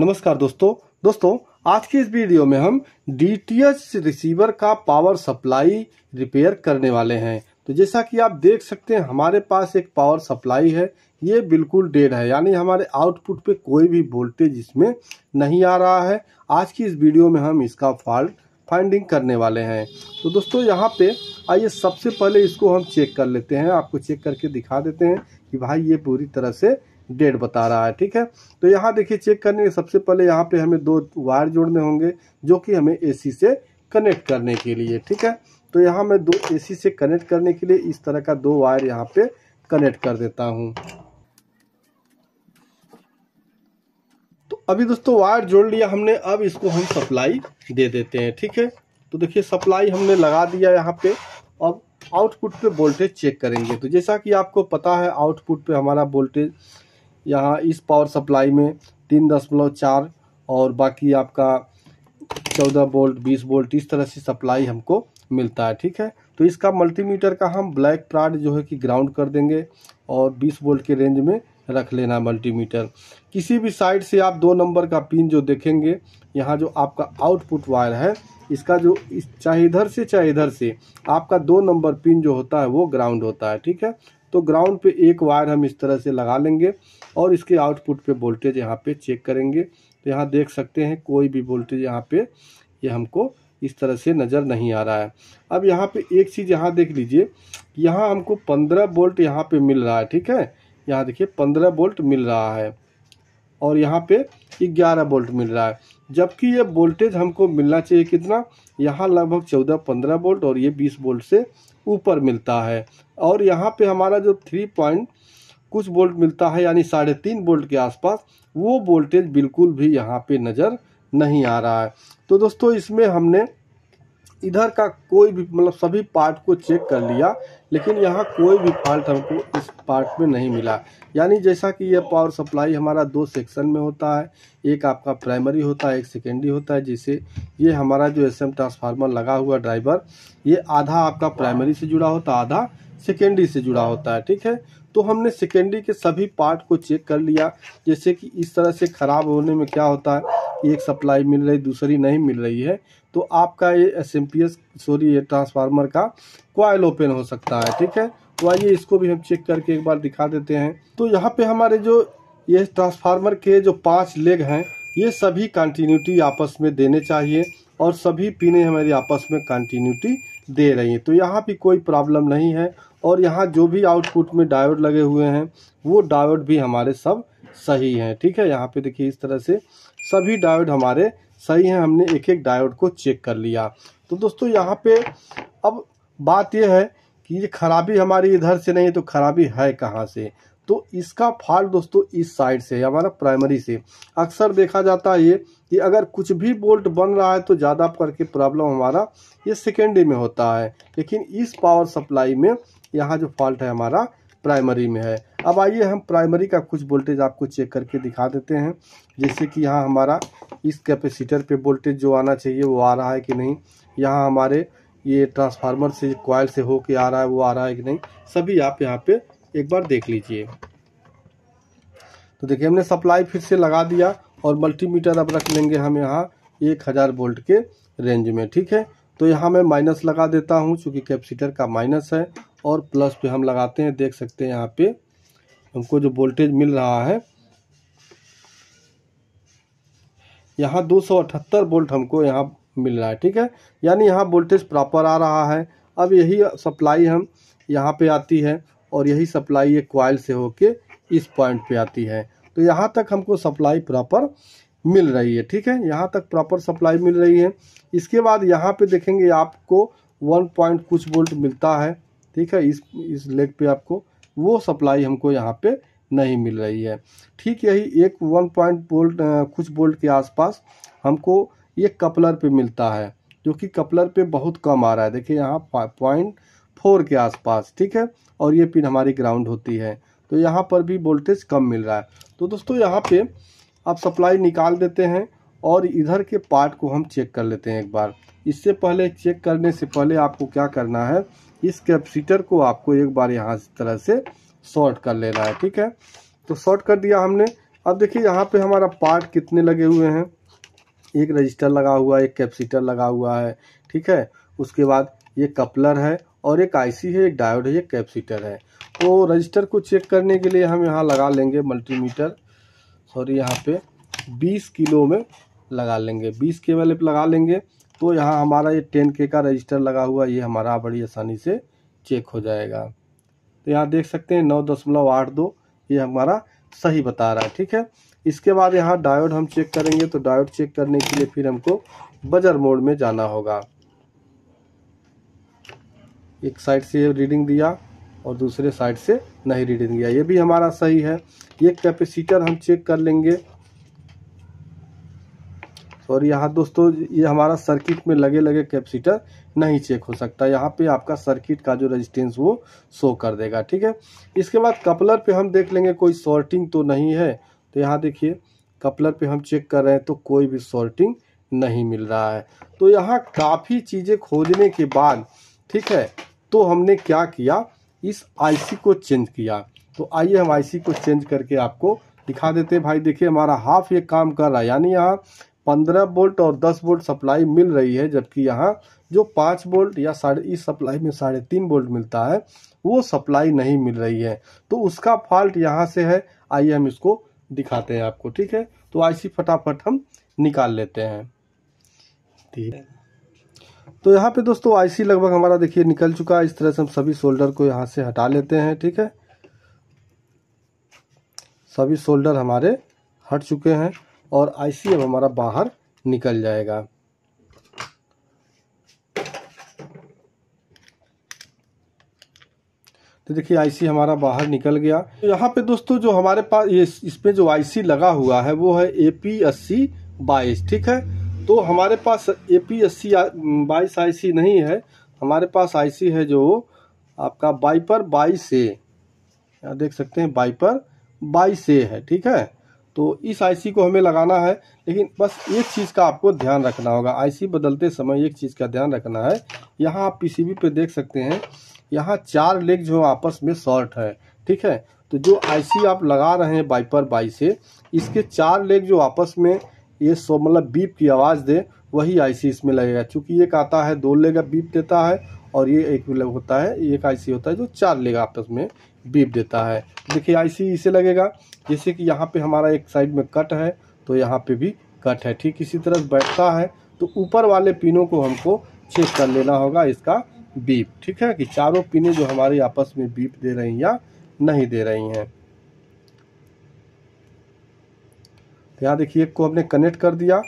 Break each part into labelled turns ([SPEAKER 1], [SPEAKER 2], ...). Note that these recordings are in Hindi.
[SPEAKER 1] नमस्कार दोस्तों दोस्तों आज की इस वीडियो में हम डीटीएच रिसीवर का पावर सप्लाई रिपेयर करने वाले हैं तो जैसा कि आप देख सकते हैं हमारे पास एक पावर सप्लाई है ये बिल्कुल डेड है यानी हमारे आउटपुट पे कोई भी वोल्टेज इसमें नहीं आ रहा है आज की इस वीडियो में हम इसका फॉल्ट फाइंडिंग करने वाले हैं तो दोस्तों यहाँ पे आइए सबसे पहले इसको हम चेक कर लेते हैं आपको चेक करके दिखा देते हैं कि भाई ये पूरी तरह से डेट बता रहा है ठीक है तो यहाँ देखिए चेक करने के सबसे पहले यहाँ पे हमें दो वायर जोड़ने होंगे जो कि हमें एसी से कनेक्ट करने के लिए ठीक है तो यहाँ मैं दो एसी से कनेक्ट करने के लिए इस तरह का दो वायर यहाँ पे कनेक्ट कर देता हूँ तो अभी दोस्तों वायर जोड़ लिया हमने अब इसको हम सप्लाई दे देते हैं ठीक है तो देखिए सप्लाई हमने लगा दिया यहाँ पे अब आउटपुट पे वोल्टेज चेक करेंगे तो जैसा कि आपको पता है आउटपुट पे हमारा वोल्टेज यहाँ इस पावर सप्लाई में तीन दशमलव चार और बाकी आपका चौदह बोल्ट बीस बोल्ट इस तरह से सप्लाई हमको मिलता है ठीक है तो इसका मल्टीमीटर का हम ब्लैक प्राड जो है कि ग्राउंड कर देंगे और 20 वोल्ट के रेंज में रख लेना मल्टीमीटर किसी भी साइड से आप दो नंबर का पिन जो देखेंगे यहाँ जो आपका आउटपुट वायर है इसका जो इस चाहे इधर से चाहे इधर से आपका दो नंबर पिन जो होता है वो ग्राउंड होता है ठीक है तो ग्राउंड पे एक वायर हम इस तरह से लगा लेंगे और इसके आउटपुट पे वोल्टेज यहाँ पे चेक करेंगे तो यहाँ देख सकते हैं कोई भी वोल्टेज यहाँ पे ये यह हमको इस तरह से नज़र नहीं आ रहा है अब यहाँ पे एक चीज़ यहाँ देख लीजिए यहाँ हमको पंद्रह वोल्ट यहाँ पे मिल रहा है ठीक है यहाँ देखिए पंद्रह वोल्ट मिल रहा है और यहाँ पर ग्यारह वोल्ट मिल रहा है जबकि ये वोल्टेज हमको मिलना चाहिए कितना यहाँ लगभग चौदह पंद्रह बोल्ट और ये बीस बोल्ट से ऊपर मिलता है और यहाँ पे हमारा जो थ्री पॉइंट कुछ बोल्ट मिलता है यानी साढ़े तीन बोल्ट के आसपास वो वोल्टेज बिल्कुल भी यहाँ पे नज़र नहीं आ रहा है तो दोस्तों इसमें हमने इधर का कोई भी मतलब सभी पार्ट को चेक कर लिया लेकिन यहाँ कोई भी फॉल्ट हमको इस पार्ट में नहीं मिला यानी जैसा कि यह पावर सप्लाई हमारा दो सेक्शन में होता है एक आपका प्राइमरी होता है एक सेकेंडरी होता है जिसे ये हमारा जो एसएम ट्रांसफार्मर लगा हुआ ड्राइवर ये आधा आपका प्राइमरी से जुड़ा होता है आधा सेकेंडरी से जुड़ा होता है ठीक है तो हमने सेकेंडरी के सभी पार्ट को चेक कर लिया जैसे कि इस तरह से ख़राब होने में क्या होता है एक सप्लाई मिल रही दूसरी नहीं मिल रही है तो आपका ये S M P S sorry ये ट्रांसफार्मर का क्वाइल ओपन हो सकता है ठीक है तो आइए इसको भी हम चेक करके एक बार दिखा देते हैं तो यहाँ पे हमारे जो ये ट्रांसफार्मर के जो पांच लेग हैं ये सभी कंटिन्यूटी आपस में देने चाहिए और सभी पीने हमारी आपस में कंटिन्यूटी दे रही हैं तो यहाँ भी कोई प्रॉब्लम नहीं है और यहाँ जो भी आउटपुट में डायोड लगे हुए हैं वो डायोड भी हमारे सब सही हैं ठीक है यहाँ पे देखिए इस तरह से सभी डायोड हमारे सही है हमने एक एक डायोड को चेक कर लिया तो दोस्तों यहाँ पे अब बात यह है कि ये खराबी हमारी इधर से नहीं है तो खराबी है कहाँ से तो इसका फॉल्ट दोस्तों इस साइड से हमारा प्राइमरी से अक्सर देखा जाता है ये कि अगर कुछ भी बोल्ट बन रहा है तो ज़्यादा करके प्रॉब्लम हमारा ये सेकेंडरी में होता है लेकिन इस पावर सप्लाई में यहाँ जो फॉल्ट है हमारा प्राइमरी में है अब आइए हम प्राइमरी का कुछ वोल्टेज आपको चेक करके दिखा देते हैं जैसे कि यहाँ हमारा इस कैपेसिटर पे वोल्टेज जो आना चाहिए वो आ रहा है कि नहीं यहाँ हमारे ये ट्रांसफार्मर से कॉयल से होके आ रहा है वो आ रहा है कि नहीं सभी आप यहाँ पे एक बार देख लीजिए तो देखिए हमने सप्लाई फिर से लगा दिया और मल्टीमीटर अब रख लेंगे हम यहाँ एक हज़ार वोल्ट के रेंज में ठीक है तो यहाँ मैं माइनस लगा देता हूँ चूँकि कैपेसिटर का माइनस है और प्लस पे हम लगाते हैं देख सकते हैं यहाँ पे हमको जो वोल्टेज मिल रहा है यहाँ अठहत्तर वोल्ट हमको यहाँ मिल रहा है ठीक है यानी यहाँ वोल्टेज प्रॉपर आ रहा है अब यही सप्लाई हम यहाँ पे आती है और यही सप्लाई ये क्वाइल से होके इस पॉइंट पे आती है तो यहाँ तक हमको सप्लाई प्रॉपर मिल रही है ठीक है यहाँ तक प्रॉपर सप्लाई मिल रही है इसके बाद यहाँ पे देखेंगे आपको वन पॉइंट कुछ वोल्ट मिलता है ठीक है इस इस लेग पे आपको वो सप्लाई हमको यहाँ पे नहीं मिल रही है ठीक यही एक वन पॉइंट बोल्ट कुछ बोल्ट के आसपास हमको ये कपलर पे मिलता है जो कि कपलर पे बहुत कम आ रहा है देखिए यहाँ पॉइंट फोर के आसपास ठीक है और ये पिन हमारी ग्राउंड होती है तो यहाँ पर भी वोल्टेज कम मिल रहा है तो दोस्तों यहाँ पे आप सप्लाई निकाल देते हैं और इधर के पार्ट को हम चेक कर लेते हैं एक बार इससे पहले चेक करने से पहले आपको क्या करना है इस कैपेसिटर को आपको एक बार यहाँ तरह से शॉर्ट कर लेना है ठीक है तो शॉर्ट कर दिया हमने अब देखिए यहाँ पे हमारा पार्ट कितने लगे हुए हैं एक रजिस्टर लगा हुआ है एक कैपेसिटर लगा हुआ है ठीक है उसके बाद ये कपलर है और एक आईसी है एक डायोड है एक कैपेसिटर है तो रजिस्टर को चेक करने के लिए हम यहाँ लगा लेंगे मल्टीमीटर सॉरी यहाँ पे 20 किलो में लगा लेंगे 20 के वाले लगा लेंगे तो यहाँ हमारा ये टेन के का रजिस्टर लगा हुआ ये हमारा बड़ी आसानी से चेक हो जाएगा तो यहाँ देख सकते हैं नौ दशमलव आठ दो ये हमारा सही बता रहा है ठीक है इसके बाद यहाँ डायोड हम चेक करेंगे तो डायोड चेक करने के लिए फिर हमको बजर मोड में जाना होगा एक साइड से रीडिंग दिया और दूसरे साइड से नहीं रीडिंग दिया ये भी हमारा सही है ये कैपेसिटर हम चेक कर लेंगे और यहाँ दोस्तों ये यह हमारा सर्किट में लगे लगे कैपेसिटर नहीं चेक हो सकता यहाँ पे आपका सर्किट का जो रेजिस्टेंस वो शो कर देगा ठीक है इसके बाद कपलर पे हम देख लेंगे कोई शॉर्टिंग तो नहीं है तो यहाँ देखिए कपलर पे हम चेक कर रहे हैं तो कोई भी शॉर्टिंग नहीं मिल रहा है तो यहाँ काफ़ी चीज़ें खोजने के बाद ठीक है तो हमने क्या किया इस आई को चेंज किया तो आइए हम आई को चेंज करके आपको दिखा देते हैं भाई देखिए हमारा हाफ ये काम कर रहा है यानी यहाँ पंद्रह वोल्ट और दस वोल्ट सप्लाई मिल रही है जबकि यहाँ जो पाँच वोल्ट या साढ़े इस सप्लाई में साढ़े तीन वोल्ट मिलता है वो सप्लाई नहीं मिल रही है तो उसका फॉल्ट यहाँ से है आइए हम इसको दिखाते हैं आपको ठीक है तो आईसी फटाफट हम निकाल लेते हैं ठीक है तो यहाँ पे दोस्तों आईसी लगभग हमारा देखिए निकल चुका है इस तरह से हम सभी शोल्डर को यहाँ से हटा लेते हैं ठीक है सभी शोल्डर हमारे हट चुके हैं और आईसी अब हमारा बाहर निकल जाएगा तो देखिए आईसी हमारा बाहर निकल गया तो यहाँ पे दोस्तों जो हमारे पास ये इसमें जो आईसी लगा हुआ है वो है ए पी बाईस ठीक है तो हमारे पास ए पी अस्सी बाईस आई नहीं है हमारे पास आईसी है जो आपका बाइपर बाईस ए देख सकते हैं बाइपर बाईस ए है ठीक है तो इस आईसी को हमें लगाना है लेकिन बस एक चीज़ का आपको ध्यान रखना होगा आईसी बदलते समय एक चीज़ का ध्यान रखना है यहाँ आप पी पे देख सकते हैं यहाँ चार लेग जो आपस में शॉर्ट है ठीक है तो जो आईसी आप लगा रहे हैं बाइपर बाई से इसके चार लेग जो आपस में ये सो मतलब बीप की आवाज़ दे वही आईसी इसमें लगेगा क्योंकि एक आता है दो लेग बीप देता है और ये एक लग होता है एक आईसी होता है जो चार लेगा आपस में बीप देता है देखिए आईसी इसे लगेगा जैसे कि यहाँ पे हमारा एक साइड में कट है तो यहाँ पे भी कट है ठीक इसी तरह बैठता है तो ऊपर वाले पिनों को हमको चेक कर लेना होगा इसका बीप ठीक है कि चारों पिने जो हमारी आपस में बीप दे रही हैं या नहीं दे रही हैं तो यहाँ देखिए एक को हमने कनेक्ट कर दिया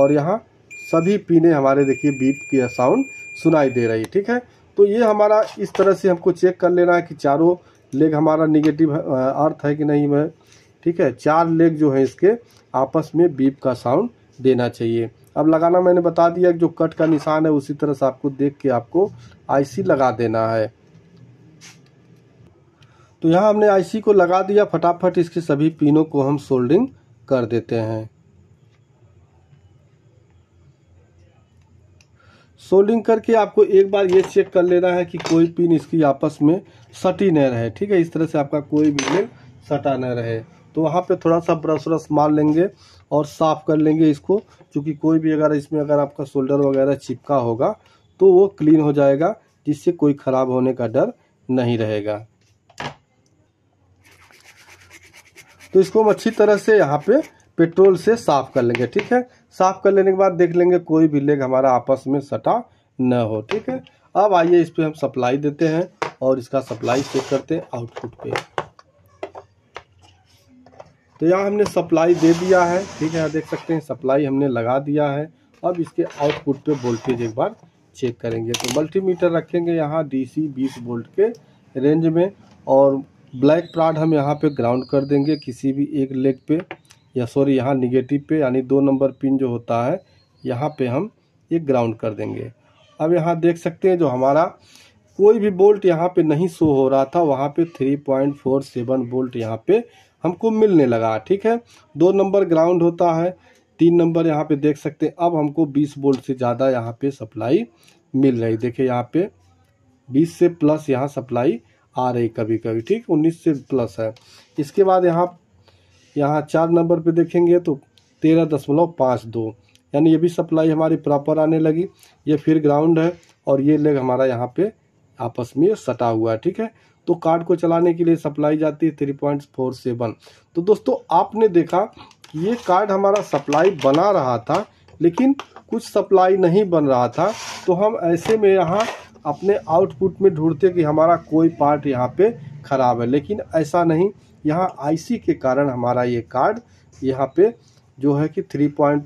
[SPEAKER 1] और यहाँ सभी पीने हमारे देखिए बीप की साउंड सुनाई दे रही है ठीक है तो ये हमारा इस तरह से हमको चेक कर लेना है कि चारों लेग हमारा निगेटिव अर्थ है कि नहीं है ठीक है चार लेग जो है इसके आपस में बीप का साउंड देना चाहिए अब लगाना मैंने बता दिया जो कट का निशान है उसी तरह से आपको देख के आपको आईसी लगा देना है तो यहाँ हमने आईसी को लगा दिया फटाफट इसके सभी पिनों को हम सोल्डिंग कर देते हैं सोल्डिंग करके आपको एक बार ये चेक कर लेना है कि कोई पिन इसकी आपस में सटी न रहे ठीक है इस तरह से आपका कोई भी पिन सटा न रहे तो वहाँ पे थोड़ा सा ब्रश व्रश मार लेंगे और साफ़ कर लेंगे इसको क्योंकि कोई भी अगर इसमें अगर आपका शोल्डर वगैरह चिपका होगा तो वो क्लीन हो जाएगा जिससे कोई ख़राब होने का डर नहीं रहेगा तो इसको हम अच्छी तरह से यहाँ पे पेट्रोल से साफ़ कर लेंगे ठीक है साफ कर लेने के बाद देख लेंगे कोई भी लेग हमारा आपस में सटा न हो ठीक है अब आइए इस पर हम सप्लाई देते हैं और इसका सप्लाई चेक करते हैं आउटपुट पे तो यहाँ हमने सप्लाई दे दिया है ठीक है यहाँ देख सकते हैं सप्लाई हमने लगा दिया है अब इसके आउटपुट पे वोल्टेज एक बार चेक करेंगे तो मल्टीमीटर रखेंगे यहाँ डीसी 20 वोल्ट के रेंज में और ब्लैक प्राड हम यहाँ पे ग्राउंड कर देंगे किसी भी एक लेग पे या सॉरी यहाँ निगेटिव पे यानी दो नंबर पिन जो होता है यहाँ पे हम ये ग्राउंड कर देंगे अब यहाँ देख सकते हैं जो हमारा कोई भी बोल्ट यहाँ पे नहीं शो हो रहा था वहाँ पे 3.47 बोल्ट यहाँ पे हमको मिलने लगा ठीक है दो नंबर ग्राउंड होता है तीन नंबर यहाँ पे देख सकते हैं अब हमको 20 बोल्ट से ज़्यादा यहाँ पे सप्लाई मिल रही देखिए यहाँ पे 20 से प्लस यहाँ सप्लाई आ रही कभी कभी ठीक 19 से प्लस है इसके बाद यहाँ यहाँ चार नंबर पे देखेंगे तो तेरह दशमलव पाँच दो यानी ये भी सप्लाई हमारी प्रॉपर आने लगी ये फिर ग्राउंड है और ये लेग हमारा यहाँ पे आपस में सटा हुआ है ठीक है तो कार्ड को चलाने के लिए सप्लाई जाती है थ्री पॉइंट फोर सेवन तो दोस्तों आपने देखा ये कार्ड हमारा सप्लाई बना रहा था लेकिन कुछ सप्लाई नहीं बन रहा था तो हम ऐसे में यहाँ अपने आउटपुट में ढूंढते कि हमारा कोई पार्ट यहाँ पे ख़राब है लेकिन ऐसा नहीं यहाँ आईसी के कारण हमारा ये कार्ड यहाँ पे जो है कि 3.4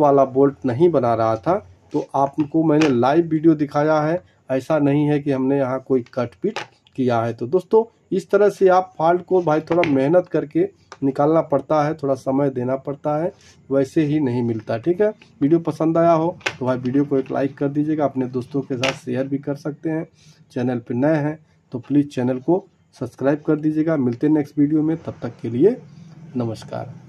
[SPEAKER 1] वाला बोल्ट नहीं बना रहा था तो आपको मैंने लाइव वीडियो दिखाया है ऐसा नहीं है कि हमने यहाँ कोई कट पिट किया है तो दोस्तों इस तरह से आप फॉल्ट को भाई थोड़ा मेहनत करके निकालना पड़ता है थोड़ा समय देना पड़ता है वैसे ही नहीं मिलता ठीक है वीडियो पसंद आया हो तो भाई वीडियो को एक लाइक कर दीजिएगा अपने दोस्तों के साथ शेयर भी कर सकते हैं चैनल पर नए हैं तो प्लीज़ चैनल को सब्सक्राइब कर दीजिएगा मिलते हैं नेक्स्ट वीडियो में तब तक के लिए नमस्कार